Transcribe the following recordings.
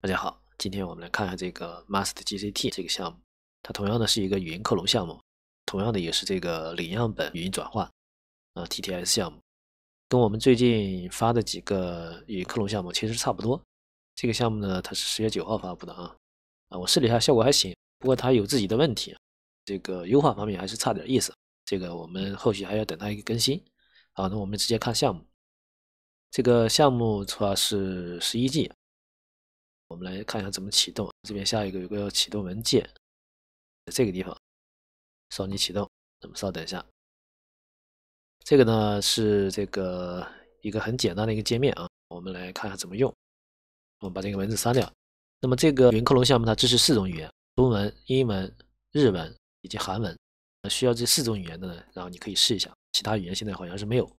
大家好，今天我们来看一下这个 Mast GCT 这个项目，它同样的是一个语音克隆项目，同样的也是这个领样本语音转换啊 TTS 项目，跟我们最近发的几个语音克隆项目其实差不多。这个项目呢，它是十月九号发布的啊，啊，我试了一下，效果还行，不过它有自己的问题，这个优化方面还是差点意思。这个我们后续还要等它一个更新。好，那我们直接看项目，这个项目的话是十一 G。我们来看一下怎么启动。这边下一个有个要启动文件，在这个地方，索尼启动。那么稍等一下，这个呢是这个一个很简单的一个界面啊。我们来看一下怎么用。我们把这个文字删掉。那么这个云克隆项目它支持四种语言：中文、英文、日文以及韩文。需要这四种语言的呢，然后你可以试一下。其他语言现在好像是没有。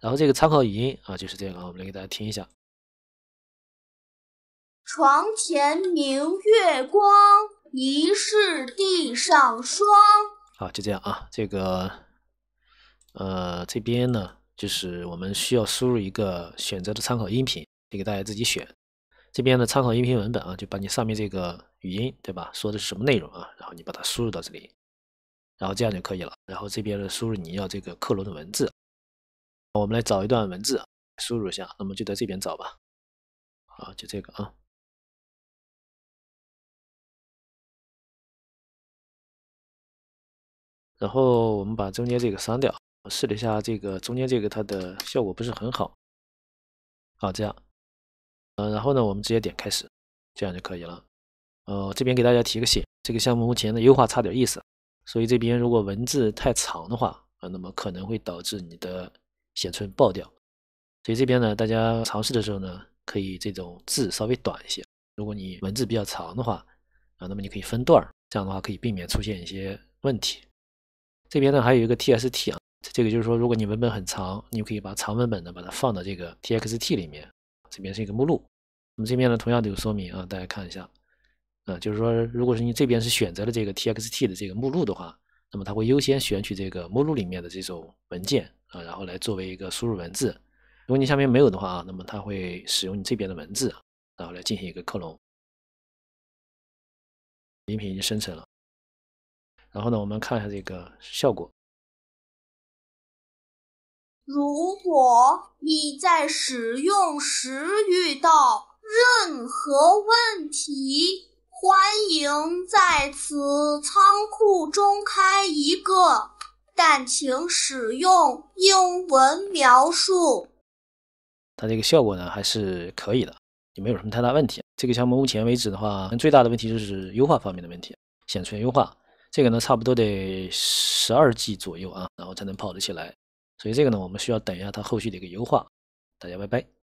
然后这个参考语音啊，就是这个，啊。我们来给大家听一下。床前明月光，疑是地上霜。好，就这样啊。这个，呃，这边呢，就是我们需要输入一个选择的参考音频，这给大家自己选。这边的参考音频文本啊，就把你上面这个语音，对吧？说的是什么内容啊？然后你把它输入到这里，然后这样就可以了。然后这边呢，输入你要这个克隆的文字。我们来找一段文字输入一下。那么就在这边找吧。好，就这个啊。然后我们把中间这个删掉，试了一下这个中间这个它的效果不是很好。好，这样，嗯，然后呢，我们直接点开始，这样就可以了。呃，这边给大家提个醒，这个项目目前的优化差点意思，所以这边如果文字太长的话，啊，那么可能会导致你的显存爆掉。所以这边呢，大家尝试的时候呢，可以这种字稍微短一些。如果你文字比较长的话，啊，那么你可以分段儿，这样的话可以避免出现一些问题。这边呢还有一个 txt 啊，这个就是说，如果你文本很长，你可以把长文本呢把它放到这个 txt 里面。这边是一个目录，那么这边呢同样的有说明啊，大家看一下，啊，就是说，如果是你这边是选择了这个 txt 的这个目录的话，那么它会优先选取这个目录里面的这种文件啊，然后来作为一个输入文字。如果你下面没有的话啊，那么它会使用你这边的文字然后来进行一个克隆。音频已经生成了。然后呢，我们看一下这个效果。如果你在使用时遇到任何问题，欢迎在此仓库中开一个，但请使用英文描述。它这个效果呢，还是可以的，也没有什么太大问题。这个项目目前为止的话，最大的问题就是优化方面的问题，显存优化。这个呢，差不多得十二 G 左右啊，然后才能跑得起来。所以这个呢，我们需要等一下它后续的一个优化。大家拜拜。